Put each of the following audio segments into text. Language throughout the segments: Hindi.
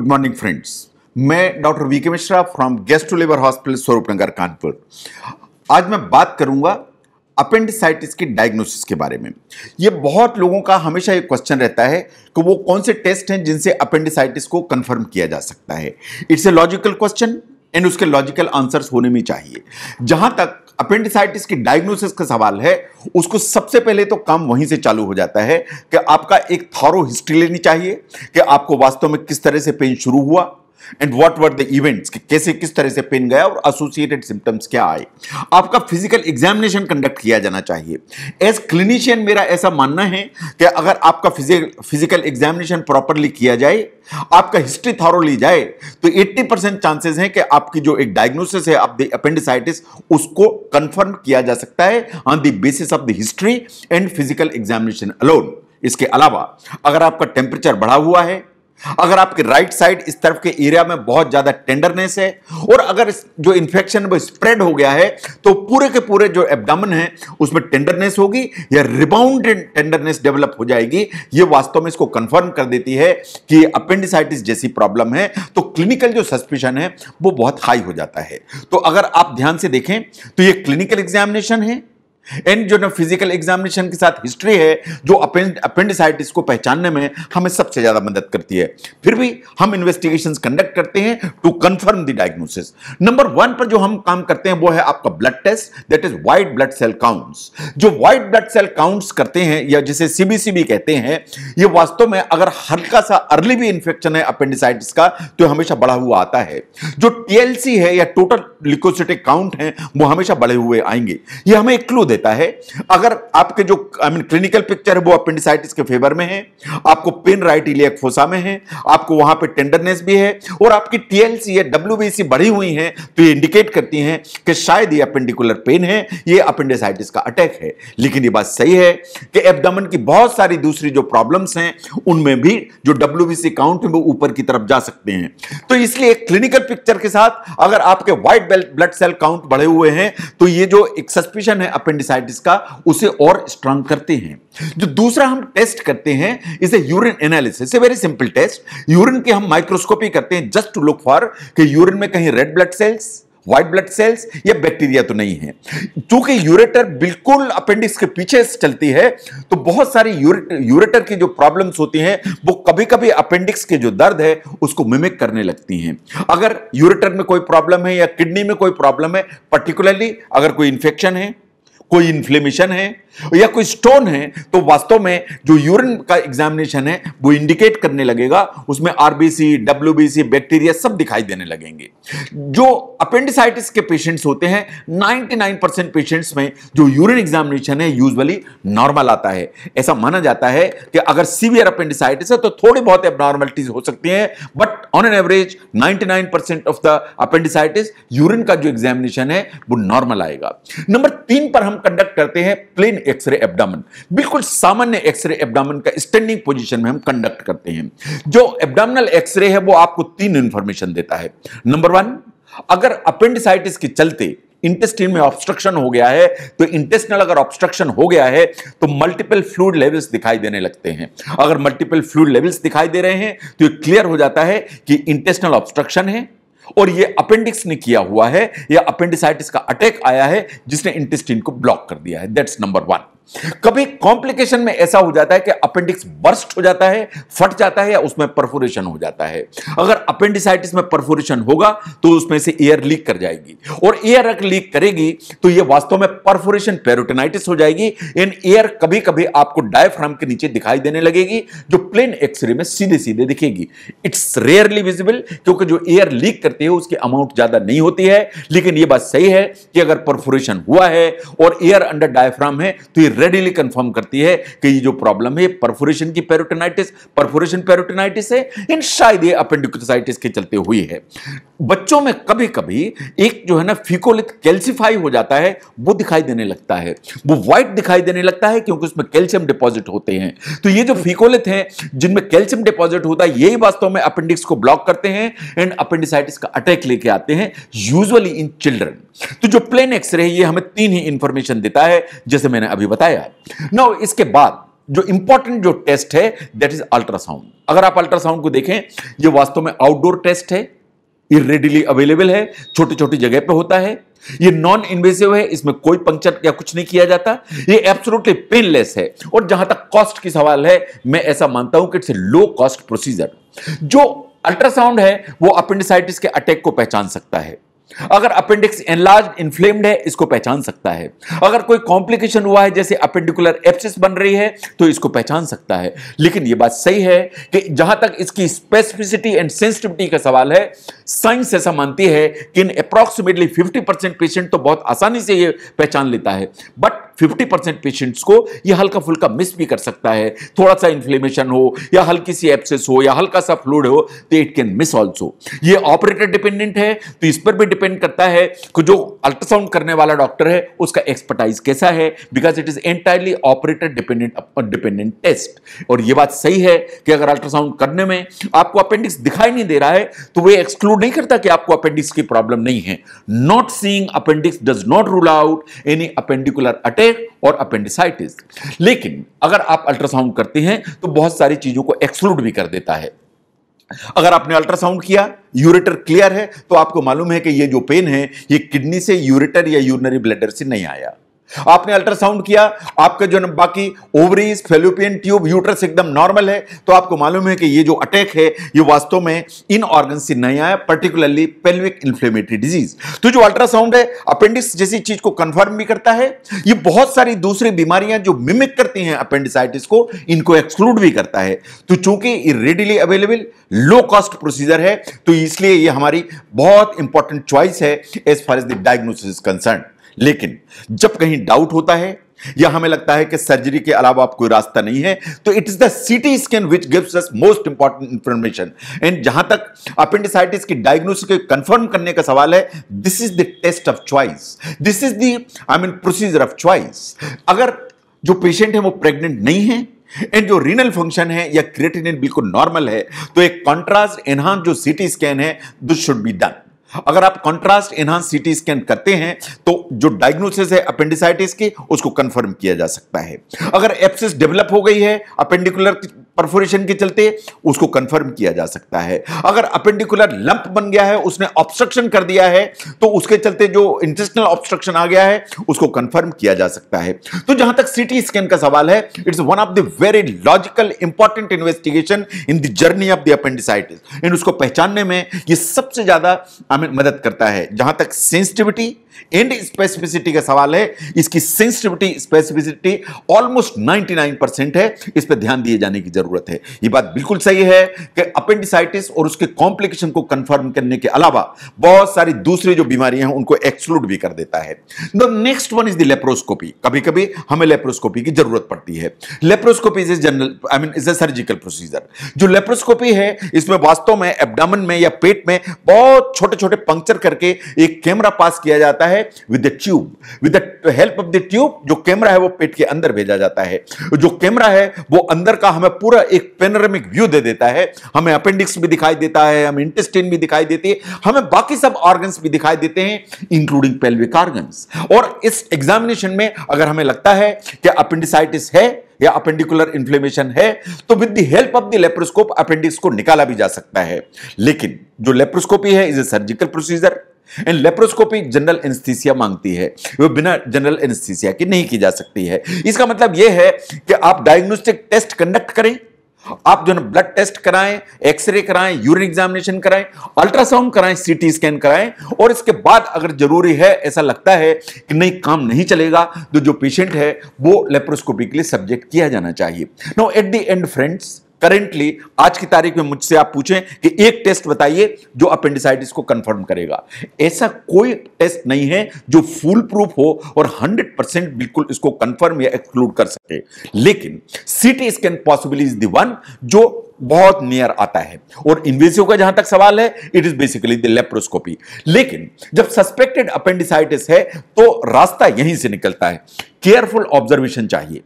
गुड मॉर्निंग फ्रेंड्स मैं doctor V K Mishra from guest to labour hospital Nagar Kanpur आज मैं बात करूंगा अपेंडिसाइटिस की डायग्नोसिस के बारे में ये बहुत लोगों का हमेशा ये क्वेश्चन रहता है कि वो कौन से टेस्ट हैं जिनसे अपेंडिसाइटिस को कंफर्म किया जा सकता है it's a logical question and उसके लॉजिकल आंसर्स होने में चाहिए जहां तक अपेंडिसाइटिस की डायग्नोसिस का सवाल है उसको सबसे पहले तो काम वहीं से चालू हो जाता है कि आपका एक थॉरो हिस्ट्री लेनी चाहिए कि आपको वास्तव में किस तरह से पेन शुरू हुआ and what were the events कैसे किस तरह से पेन गया और एसोसिएटेड सिम्टम्स क्या आए आपका फिजिकल एग्जामिनेशन कंडक्ट किया जाना चाहिए एज क्लिनिशियन मेरा ऐसा मानना है कि अगर आपका फिजिकल एग्जामिनेशन प्रॉपरली किया जाए आपका हिस्ट्री ली जाए तो 80 परसेंट चांसेस हैं कि आपकी जो एक डायग्नोसिस है आप अपेंडिसाइटिस उसको कंफर्म किया जा सकता है on the basis of the history and physical examination alone इसके अलावा अगर आपका टेम्परेचर बढ़ा हुआ है अगर आपके राइट साइड इस तरफ के एरिया में बहुत ज्यादा टेंडरनेस है और अगर जो इंफेक्शन वो स्प्रेड हो गया है तो पूरे के पूरे जो एबडामन है उसमें टेंडरनेस होगी या रिबाउंड टेंडरनेस डेवलप हो जाएगी ये वास्तव में इसको कंफर्म कर देती है कि अपेंडिसाइटिस जैसी प्रॉब्लम है तो क्लिनिकल जो सस्पिशन है वो बहुत हाई हो जाता है तो अगर आप ध्यान से देखें तो ये क्लिनिकल एग्जामिनेशन है एंड जो ना फिजिकल एग्जामिनेशन के साथ हिस्ट्री है जो अपेंडिसाइटिस को पहचानने में हमें सबसे ज़्यादा मदद करती है फिर भी हम इन्वेस्टिगेशंस कंडक्ट करते हैं to confirm the diagnosis number one पर जो हम काम करते हैं वो है आपका blood test that is white blood cell counts जो व्हाइट ब्लड सेल काउंट्स करते हैं या जिसे सीबीसी भी कहते हैं ये वास्तव में अगर हल्का सा अर्ली भी इंफेक्शन है अपेंडिसाइटिस का तो हमेशा बढ़ा हुआ आता है जो टीएलसी है या टोटल लिकोसिटिक काउंट है वो हमेशा बढ़े हुए आएंगे ये हमें एक क्लू देता है अगर आपके जो आई मीन क्लिनिकल पिक्चर है वो अपेंडिसाइटिस के फेवर में है आपको पेन राइट इलियक फोसा में है आपको वहां पे टेंडरनेस भी है और आपकी टीएलसी या डब्ल्यू बढ़ी हुई है तो ये इंडिकेट करती हैं कि शायद ये अपेंडिकुलर पेन है ये अपेंडिसाइटिस का अटैक है लेकिन ये बात सही है कि एबडमन की बहुत सारी दूसरी जो प्रॉब्लम्स हैं उनमें भी जो डब्ल्यू काउंट है वो ऊपर की तरफ जा सकते हैं तो इसलिए क्लिनिकल पिक्चर के साथ अगर आपके व्हाइट ब्लड सेल काउंट बढ़े हुए हैं तो ये जो एक सस्पिशन है अपेंडिक अपेंडिसाइटिस का उसे और स्ट्रांग करते हैं जो दूसरा हम टेस्ट करते हैं इसे urine analysis very simple test urine के हम माइक्रोस्कोपी करते हैं जस्ट टू लुक फॉर कि यूरिन में कहीं red blood cells white blood cells या बैक्टीरिया तो नहीं है क्योंकि यूरेटर बिल्कुल अपेंडिक्स के पीछे चलती है तो बहुत सारी यूरेटर, यूरेटर की जो प्रॉब्लम्स होती हैं वो कभी कभी अपेंडिक्स के जो दर्द है उसको मिमिक करने लगती हैं अगर यूरेटर में कोई प्रॉब्लम है या किडनी में कोई प्रॉब्लम है पर्टिकुलरली अगर कोई इंफेक्शन है कोई इन्फ्लेमेशन है या कोई स्टोन है तो वास्तव में जो यूरिन का एग्जामिनेशन है वो इंडिकेट करने लगेगा उसमें आरबीसी डब्ल्यू बैक्टीरिया सब दिखाई देने लगेंगे जो अपेंडिसाइटिस के पेशेंट्स होते हैं 99 परसेंट पेशेंट्स में जो यूरिन एग्जामिनेशन है यूजुअली नॉर्मल आता है ऐसा माना जाता है कि अगर सीवियर अपेंडिसाइटिस है तो थोड़ी बहुत एबनॉर्मलिटीज हो सकती है but on an average ninety percent of the appendicitis urine का जो एग्जामिनेशन है वो नॉर्मल आएगा नंबर तीन पर हम कंडक्ट करते हैं प्लेन एक्सरे एब्डामन बिल्कुल सामान्य एक्सरे एब्डामन का स्टैंडिंग पोजीशन में हम कंडक्ट करते हैं जो एब्डामनल एक्सरे है वो आपको तीन इंफॉर्मेशन देता है नंबर वन अगर अपेंडिसाइटिस के चलते इंटेस्टिन में ऑब्स्ट्रक्शन हो गया है तो इंटेस्टिनल अगर ऑब्स्ट्रक्शन हो गया है तो मल्टीपल फ्लूड लेवल्स दिखाई देने लगते हैं अगर मल्टीपल फ्लूड लेवल्स दिखाई दे रहे हैं तो ये क्लियर हो जाता है कि इंटेस्टिनल ऑब्स्ट्रक्शन है और ये अपेंडिक्स ने किया हुआ है या अपेंडिसाइटिस का अटैक आया है जिसने इंटेस्टिन को ब्लॉक कर दिया है दैट्स नंबर वन कभी कॉम्प्लिकेशन में ऐसा हो जाता है कि अपेंडिक्स बर्स्ट हो जाता है फट जाता है या उसमें परफोरेशन हो जाता है अगर अपेंडिसाइटिस में परफोरेशन होगा तो उसमें से एयर लीक कर जाएगी और एयर अगर लीक करेगी तो यह वास्तव में परफोरेशन पेरोटेनाइटिस हो जाएगी इन एयर कभी कभी आपको डायफ्राम के नीचे दिखाई देने लगेगी जो प्लेन एक्सरे में सीधे सीधे दिखेगी इट्स रेयरली विजिबल क्योंकि जो एयर लीक करती है उसकी अमाउंट ज्यादा नहीं होती है लेकिन यह बात सही है कि अगर परफोरेशन हुआ है और एयर अंडर डायफ्राम है तो यह रेडिली कंफर्म करती है कि ये जो प्रॉब्लम है परफोरेशन की पेरोटेनाइटिस परफोरेशन पेरोटेनाइटिस है इन शायद ये अपेंडिकोसाइटिस के चलते हुई है बच्चों में कभी कभी एक जो है ना फीकोलिथ कैल्सिफाई हो जाता है वो दिखाई देने लगता है वो व्हाइट दिखाई देने लगता है क्योंकि उसमें कैल्शियम डिपॉजिट होते हैं तो ये जो फीकोलिथ हैं जिनमें कैल्शियम डिपॉजिट होता है यही वास्तव में अपेंडिक्स को ब्लॉक करते हैं एंड अपेंडिसाइटिस का अटैक लेके आते हैं यूजली इन चिल्ड्रन तो जो प्लेन एक्सरे है ये हमें तीन ही इंफॉर्मेशन देता है जैसे मैंने अभी बताया आया है ना इसके बाद जो इंपॉर्टेंट जो टेस्ट है दैट इज अल्ट्रासाउंड अगर आप अल्ट्रासाउंड को देखें ये वास्तव में आउटडोर टेस्ट है ये रेडीली अवेलेबल है छोटी छोटी जगह पे होता है ये नॉन इन्वेसिव है इसमें कोई पंक्चर या कुछ नहीं किया जाता ये एब्सोल्युटली पेनलेस है और जहां तक कॉस्ट की सवाल है मैं ऐसा मानता हूं कि इट्स लो कॉस्ट प्रोसीजर जो अल्ट्रासाउंड है वो अपेंडिसाइटिस के अटैक को पहचान सकता है अगर अपेंडिक्स एनलार्ज इन्फ्लेम्ड है इसको पहचान सकता है अगर कोई कॉम्प्लिकेशन हुआ है जैसे अपेंडिकुलर एप्सिस बन रही है तो इसको पहचान सकता है लेकिन यह बात सही है कि जहां तक इसकी स्पेसिफिसिटी एंड सेंसिटिविटी का सवाल है साइंस ऐसा मानती है कि इन अप्रॉक्सीमेटली 50 परसेंट पेशेंट तो बहुत आसानी से यह पहचान लेता है बट 50 परसेंट पेशेंट्स को ये हल्का फुल्का मिस भी कर सकता है थोड़ा सा इन्फ्लेमेशन हो या हल्की सी एप्सेस हो या हल्का सा फ्लूड हो तो इट कैन मिस ऑल्सो ये ऑपरेटर डिपेंडेंट है तो इस पर भी डिपेंड करता है कि जो अल्ट्रासाउंड करने वाला डॉक्टर है उसका एक्सपर्टाइज कैसा है because it is entirely operator dependent dependent test और ये बात सही है कि अगर अल्ट्रासाउंड करने में आपको अपेंडिक्स दिखाई नहीं दे रहा है तो वे एक्सक्लूड नहीं करता कि आपको अपेंडिक्स की प्रॉब्लम नहीं है not seeing appendix does not rule out any appendicular attack पेट और अपेंडिसाइटिस लेकिन अगर आप अल्ट्रासाउंड करते हैं तो बहुत सारी चीज़ों को एक्सक्लूड भी कर देता है अगर आपने अल्ट्रासाउंड किया यूरेटर क्लियर है तो आपको मालूम है कि ये जो पेन है ये किडनी से यूरेटर या यूरिनरी ब्लैडर से नहीं आया आपने अल्ट्रासाउंड किया आपके जो बाकी ओवरीज फेलोपियन ट्यूब यूट्रस एकदम नॉर्मल है तो आपको मालूम है कि ये जो अटैक है ये वास्तव में इन ऑर्गन से नहीं आया पर्टिकुलरली पेल्विक इन्फ्लेमेटरी डिजीज तो जो अल्ट्रासाउंड है अपेंडिक्स जैसी चीज को कंफर्म भी करता है ये बहुत सारी दूसरी बीमारियां जो मिमिक करती हैं अपेंडिसाइटिस को इनको एक्सक्लूड भी करता है तो चूंकि ये अवेलेबल लो कॉस्ट प्रोसीजर है तो इसलिए ये हमारी बहुत इंपॉर्टेंट चॉइस है as far as the diagnosis concern लेकिन जब कहीं डाउट होता है या हमें लगता है कि सर्जरी के अलावा आप कोई रास्ता नहीं है तो it is the CT scan which gives us most important information and जहां तक अपेंडिसाइटिस की डायग्नोसिस को कंफर्म करने का सवाल है this is the test of choice this is the I mean procedure of choice अगर जो पेशेंट है वो प्रेग्नेंट नहीं है एंड जो रीनल फंक्शन है या क्रिएटिनिन बिल्कुल नॉर्मल है तो एक कॉन्ट्रास्ट एनहांस जो सीटी स्कैन है दिस शुड बी डन अगर आप कंट्रास्ट एनहांस सीटी स्कैन करते हैं तो जो डायग्नोसिस है अपेंडिसाइटिस की उसको कंफर्म किया जा सकता है अगर एप्सिस डेवलप हो गई है अपेंडिकुलर परफोरेशन के चलते उसको कंफर्म किया जा सकता है अगर अपेंडिकुलर लंप बन गया है उसने ऑब्स्ट्रक्शन कर दिया है तो उसके चलते जो इंटेस्टनल ऑब्स्ट्रक्शन आ गया है उसको कंफर्म किया जा सकता है तो जहां तक सीटी स्कैन का सवाल है it's one of the very logical important investigation in the journey of the appendicitis and उसको पहचानने में यह सबसे ज्यादा हमें मदद करता है जहां तक सेंसिटिविटी एंड स्पेसिफिसिटी का सवाल है इसकी सेंसिटिविटी स्पेसिफिसिटी ऑलमोस्ट 99 परसेंट है इस पर ध्यान दिए जाने की जरूरत जरूरत है ये बात बिल्कुल सही है कि अपेंडिसाइटिस और उसके कॉम्प्लिकेशन को कंफर्म करने के अलावा बहुत सारी दूसरी जो बीमारियां हैं उनको एक्सक्लूड भी कर देता है the next one is the laparoscopy कभी कभी हमें लेप्रोस्कोपी की जरूरत पड़ती है laparoscopy is general I mean is a surgical procedure जो लेप्रोस्कोपी है इसमें वास्तव में एबडामन में या पेट में बहुत छोटे छोटे पंक्चर करके एक कैमरा पास किया जाता है with the tube with the help of the tube जो कैमरा है वो पेट के अंदर भेजा जाता है जो कैमरा है वो अंदर का हमें पूरा पूरा एक पेनोरमिक व्यू दे देता है हमें अपेंडिक्स भी दिखाई देता है हमें इंटेस्टिन भी दिखाई देती है हमें बाकी सब ऑर्गन्स भी दिखाई देते हैं इंक्लूडिंग पेल्विक ऑर्गन्स और इस एग्जामिनेशन में अगर हमें लगता है कि अपेंडिसाइटिस है या अपेंडिकुलर इन्फ्लेमेशन है तो with the help of the laparoscope appendix को निकाला भी जा सकता है लेकिन जो लेप्रोस्कोपी है is a surgical procedure and laparoscopy general anaesthesia मांगती है वो बिना जनरल एनेस्थीसिया की नहीं की जा सकती है इसका मतलब यह है कि आप डायग्नोस्टिक टेस्ट कंडक्ट करें आप जो है ब्लड टेस्ट कराएं एक्सरे कराएं यूरिन एग्जामिनेशन कराएं अल्ट्रासाउंड कराएं सीटी स्कैन कराएं और इसके बाद अगर जरूरी है ऐसा लगता है कि नहीं काम नहीं चलेगा तो जो पेशेंट है वो लेप्रोस्कोपी के लिए सब्जेक्ट किया जाना चाहिए no at the end friends currently आज की तारीख में मुझसे आप पूछें कि एक टेस्ट बताइए जो अपेंडिसाइटिस को कंफर्म करेगा ऐसा कोई टेस्ट नहीं है जो फुल प्रूफ हो और 100 परसेंट बिल्कुल इसको कंफर्म या एक्सक्लूड कर सके लेकिन सीटी स्कैन पॉसिबिल इज वन जो बहुत नियर आता है और इन्वेसिव का जहां तक सवाल है इट इज बेसिकली लेप्रोस्कोपी लेकिन जब सस्पेक्टेड अपेंडिसाइटिस है तो रास्ता यहीं से निकलता है केयरफुल ऑब्जर्वेशन चाहिए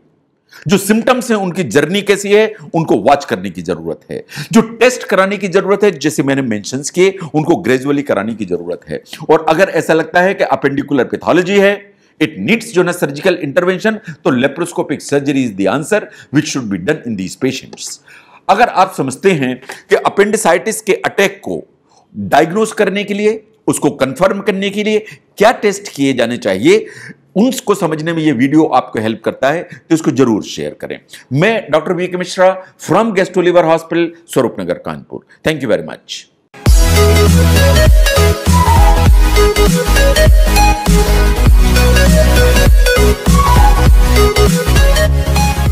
जो सिम्टम्स हैं उनकी जर्नी कैसी है उनको वॉच करने की जरूरत है जो टेस्ट कराने की जरूरत है जैसे मैंने मेंशन किए उनको ग्रेजुअली कराने की जरूरत है और अगर ऐसा लगता है कि अपेंडिकुलर पैथोलॉजी है इट नीड्स जो ना सर्जिकल इंटरवेंशन तो laparoscopic surgery is the answer which should be done in these patients अगर आप समझते हैं कि अपेंडिसाइटिस के अटैक को डायग्नोस करने के लिए उसको कंफर्म करने के लिए क्या टेस्ट किए जाने चाहिए उनको समझने में ये वीडियो आपको हेल्प करता है तो इसको जरूर शेयर करें मैं doctor V K Mishra from Gastro Liver Hospital Swaroop Nagar Kanpur thank you very much